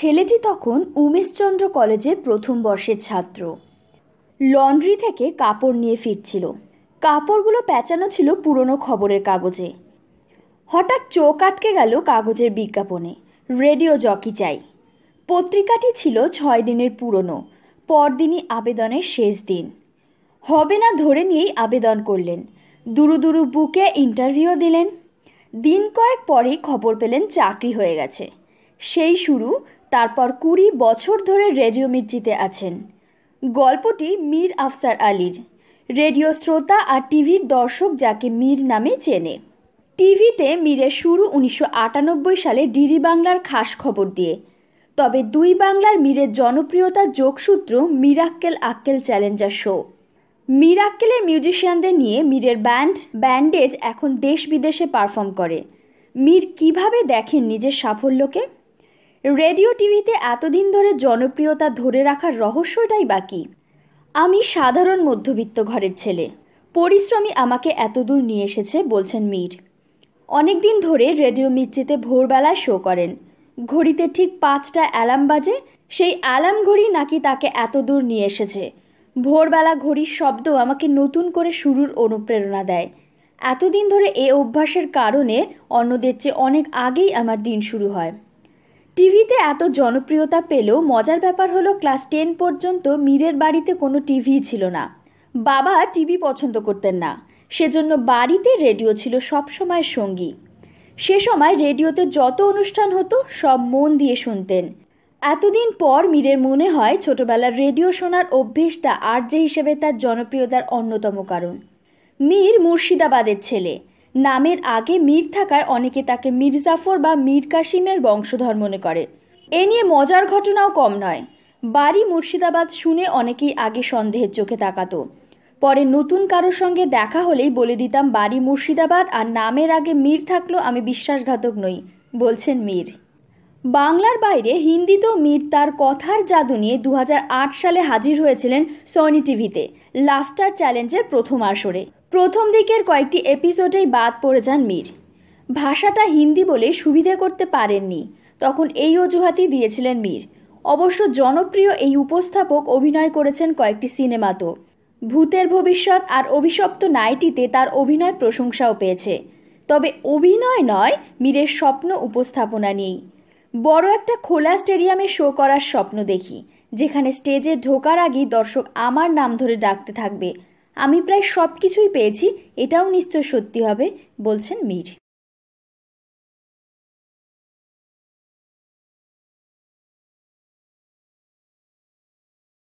ছেলেটি তখন উমেশচন্দ্র কলেজের প্রথম বর্ষের ছাত্র লন্ড্রি থেকে কাপড় নিয়ে ফিরছিল কাপড়গুলো প্যাঁচানো ছিল পুরনো খবরের কাগজে হঠাৎ চোখ আটকে গেল কাগজের বিজ্ঞাপনে রেডিও জকি চাই পত্রিকাটি ছিল ছয় দিনের পুরনো পরদিনই আবেদনের শেষ দিন হবে না ধরে নিয়েই আবেদন করলেন দুরু দুরু বুকে ইন্টারভিউ দিলেন দিন কয়েক পরেই খবর পেলেন চাকরি হয়ে গেছে সেই শুরু তারপর কুড়ি বছর ধরে রেডিও মির্চিতে আছেন গল্পটি মীর আফসার আলীর রেডিও শ্রোতা আর টিভির দর্শক যাকে মীর নামে চেনে টিভিতে মীরের শুরু উনিশশো সালে ডিডি বাংলার খাস খবর দিয়ে তবে দুই বাংলার মীরের জনপ্রিয়তা যোগসূত্র মিরাক্কেল আক্কেল চ্যালেঞ্জার শো মিরাক্কেলের মিউজিশিয়ানদের নিয়ে মীরের ব্যান্ড ব্যান্ডেজ এখন দেশ বিদেশে পারফর্ম করে মীর কিভাবে দেখেন নিজের সাফল্যকে রেডিও টিভিতে এতদিন ধরে জনপ্রিয়তা ধরে রাখার রহস্যটাই বাকি আমি সাধারণ মধ্যবিত্ত ঘরের ছেলে পরিশ্রমী আমাকে এতদূর নিয়ে এসেছে বলছেন মীর অনেক দিন ধরে রেডিও মির্চিতে ভোরবেলায় শো করেন ঘড়িতে ঠিক পাঁচটা অ্যালার্ম বাজে সেই অ্যালার্ম ঘড়ি নাকি তাকে এত দূর নিয়ে এসেছে ভোরবেলা ঘড়ির শব্দ আমাকে নতুন করে শুরুর অনুপ্রেরণা দেয় এতদিন ধরে এ অভ্যাসের কারণে অন্যদের চেয়ে অনেক আগেই আমার দিন শুরু হয় টিভিতে এত জনপ্রিয়তা পেলেও মজার ব্যাপার হলো ক্লাস টেন পর্যন্ত মীরের বাড়িতে কোনো টিভি ছিল না বাবা টিভি পছন্দ করতেন না সেজন্য বাড়িতে রেডিও ছিল সবসময় সঙ্গী সে সময় রেডিওতে যত অনুষ্ঠান হতো সব মন দিয়ে শুনতেন এতদিন পর মীরের মনে হয় ছোটবেলার রেডিও শোনার অভ্যেসটা আর্যে হিসেবে তার জনপ্রিয়তার অন্যতম কারণ মীর মুর্শিদাবাদের ছেলে নামের আগে মীর থাকায় অনেকে তাকে মির্জাফর বা মীর কাসিমের বংশধর মনে করে এ নিয়ে মজার ঘটনাও কম নয় বাড়ি মুর্শিদাবাদ শুনে অনেকেই আগে সন্দেহের চোখে তাকাতো পরে নতুন কারোর সঙ্গে দেখা হলেই বলে দিতাম বাড়ি মুর্শিদাবাদ আর নামের আগে মীর থাকলেও আমি বিশ্বাসঘাতক নই বলছেন মীর বাংলার বাইরে হিন্দিতেও মীর তার কথার জাদু নিয়ে দু সালে হাজির হয়েছিলেন সনি টিভিতে লাফটার চ্যালেঞ্জের প্রথম আসরে প্রথম দিকের কয়েকটি এপিসোডেই বাদ পড়ে যান মীর ভাষাটা হিন্দি বলে সুবিধে করতে পারেননি তখন এই অজুহাতই দিয়েছিলেন মীর অবশ্য জনপ্রিয় এই উপস্থাপক অভিনয় করেছেন কয়েকটি সিনেমাতেও ভূতের ভবিষ্যৎ আর অভিশপ্ত নাইটিতে তার অভিনয় প্রশংসাও পেয়েছে তবে অভিনয় নয় মীরের স্বপ্ন উপস্থাপনা নিয়েই বড় একটা খোলা স্টেডিয়ামে শো করার স্বপ্ন দেখি যেখানে স্টেজে ঢোকার আগেই দর্শক আমার নাম ধরে ডাকতে থাকবে আমি প্রায় সব কিছুই পেয়েছি এটাও নিশ্চয় সত্যি হবে বলছেন মীর